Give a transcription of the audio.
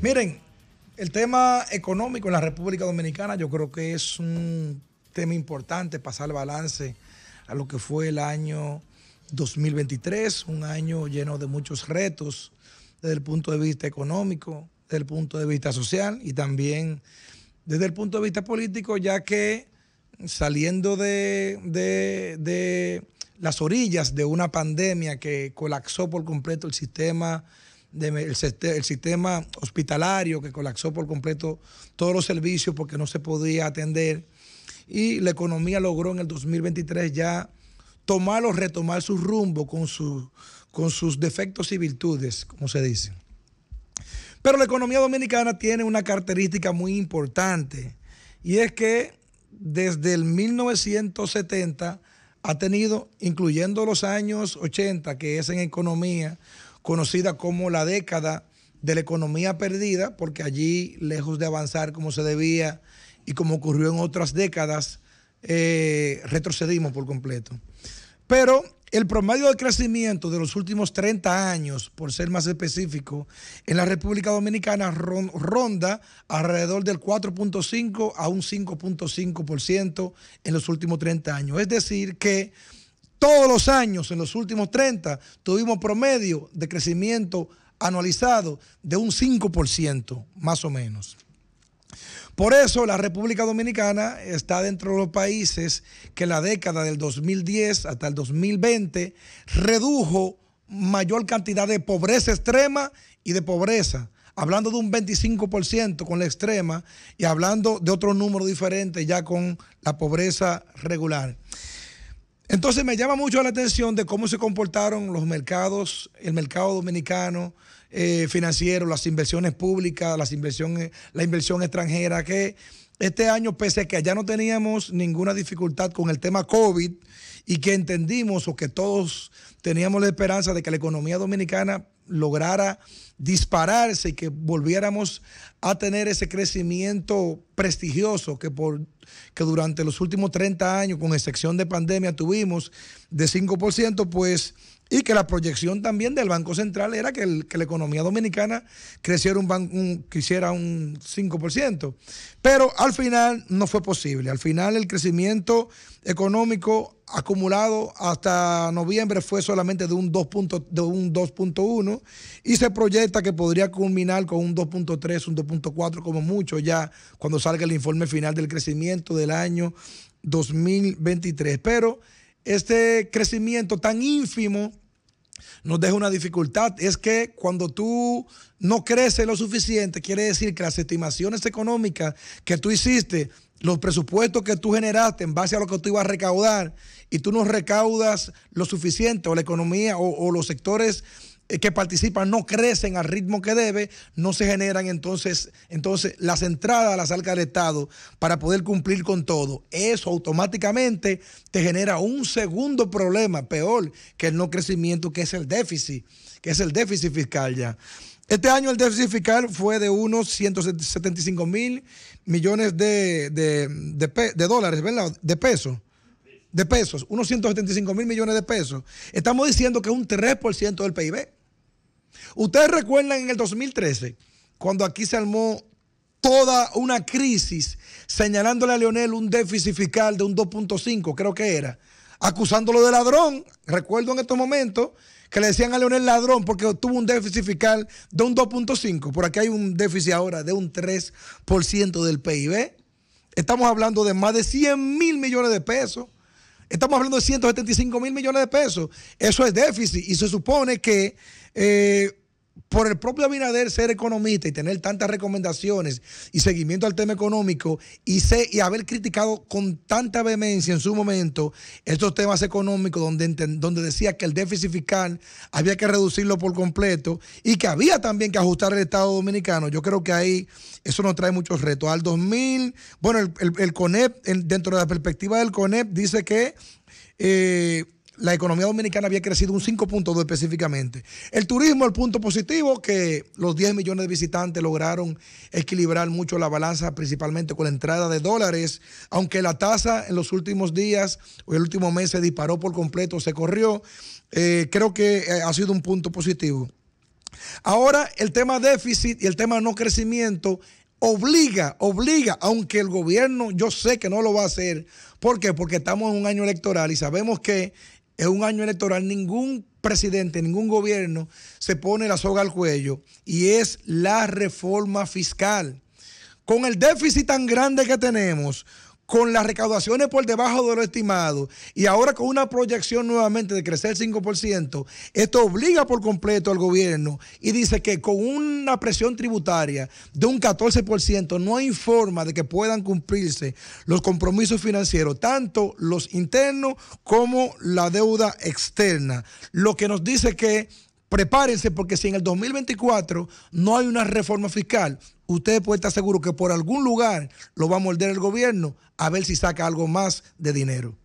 Miren, el tema económico en la República Dominicana yo creo que es un tema importante, pasar el balance a lo que fue el año 2023, un año lleno de muchos retos desde el punto de vista económico, desde el punto de vista social y también desde el punto de vista político, ya que saliendo de, de las orillas de una pandemia que colapsó por completo el sistema el, sistema hospitalario que colapsó por completo todos los servicios porque no se podía atender. Y la economía logró en el 2023 ya tomar o retomar su rumbo con, su, con sus defectos y virtudes, como se dice. Pero la economía dominicana tiene una característica muy importante y es que desde el 1970 ha tenido, incluyendo los años 80, que es en economía, conocida como la década de la economía perdida, porque allí, lejos de avanzar como se debía y como ocurrió en otras décadas, eh, retrocedimos por completo. Pero el promedio de crecimiento de los últimos 30 años, por ser más específico, en la República Dominicana ronda alrededor del 4.5 a un 5.5% en los últimos 30 años. Es decir, que todos los años, en los últimos 30, tuvimos promedio de crecimiento anualizado de un 5%, más o menos. Por eso la República Dominicana está dentro de los países que en la década del 2010 hasta el 2020 redujo mayor cantidad de pobreza extrema y de pobreza, hablando de un 25% con la extrema y hablando de otro número diferente ya con la pobreza regular. Entonces me llama mucho la atención de cómo se comportaron los mercados, el mercado dominicano eh, financiero, las inversiones públicas, las inversiones, eh, la inversión extranjera, que este año, pese a que ya no teníamos ninguna dificultad con el tema COVID y que entendimos o que todos teníamos la esperanza de que la economía dominicana lograra dispararse y que volviéramos a tener ese crecimiento prestigioso que, por, durante los últimos 30 años, con excepción de pandemia, tuvimos de 5%, pues, y que la proyección también del Banco Central era que, la economía dominicana creciera un, creciera un 5%. Pero al final no fue posible. Al final el crecimiento económico acumulado hasta noviembre fue solamente de un 2.1 y se proyecta que podría culminar con un 2.3, un 2.4 como mucho ya cuando salga el informe final del crecimiento del año 2023. Pero este crecimiento tan ínfimo nos deja una dificultad. Es que cuando tú no creces lo suficiente, quiere decir que las estimaciones económicas que tú hiciste los presupuestos que tú generaste en base a lo que tú ibas a recaudar y tú no recaudas lo suficiente o la economía o, los sectores eh, que participan no crecen al ritmo que debe, no se generan entonces, entonces las entradas a las salga del Estado para poder cumplir con todo. Eso automáticamente te genera un segundo problema peor que el no crecimiento, que es el déficit, que es el déficit fiscal ya. Este año el déficit fiscal fue de unos 175 mil millones de, dólares, ¿verdad? De pesos. De pesos, unos 175 mil millones de pesos. Estamos diciendo que es un 3% del PIB. Ustedes recuerdan en el 2013, cuando aquí se armó toda una crisis señalándole a Leonel un déficit fiscal de un 2.5, creo que era, acusándolo de ladrón. Recuerdo en estos momentos que le decían a Leonel ladrón porque tuvo un déficit fiscal de un 2.5. Por aquí hay un déficit ahora de un 3% del PIB. Estamos hablando de más de 100 mil millones de pesos. Estamos hablando de 175 mil millones de pesos. Eso es déficit y se supone que eh, por el propio Abinader ser economista y tener tantas recomendaciones y seguimiento al tema económico y, y haber criticado con tanta vehemencia en su momento estos temas económicos donde, donde decía que el déficit fiscal había que reducirlo por completo y que había también que ajustar el Estado Dominicano, yo creo que ahí eso nos trae muchos retos. Al 2000, bueno, el, CONEP, dentro de la perspectiva del CONEP, dice que... Eh, la economía dominicana había crecido un 5.2 específicamente. El turismo, el punto positivo, que los 10 millones de visitantes lograron equilibrar mucho la balanza, principalmente con la entrada de dólares, aunque la tasa en los últimos días o el último mes se disparó por completo, se corrió, eh, creo que eh, ha sido un punto positivo. Ahora, el tema déficit y el tema no crecimiento obliga, obliga, aunque el gobierno yo sé que no lo va a hacer. ¿Por qué? Porque estamos en un año electoral y sabemos que es un año electoral, ningún presidente, ningún gobierno se pone la soga al cuello y es la reforma fiscal. Con el déficit tan grande que tenemos, con las recaudaciones por debajo de lo estimado y ahora con una proyección nuevamente de crecer 5%, esto obliga por completo al gobierno y dice que con una presión tributaria de un 14% no hay forma de que puedan cumplirse los compromisos financieros, tanto los internos como la deuda externa, lo que nos dice que prepárense porque si en el 2024 no hay una reforma fiscal, usted puede estar seguro que por algún lugar lo va a moldear el gobierno a ver si saca algo más de dinero.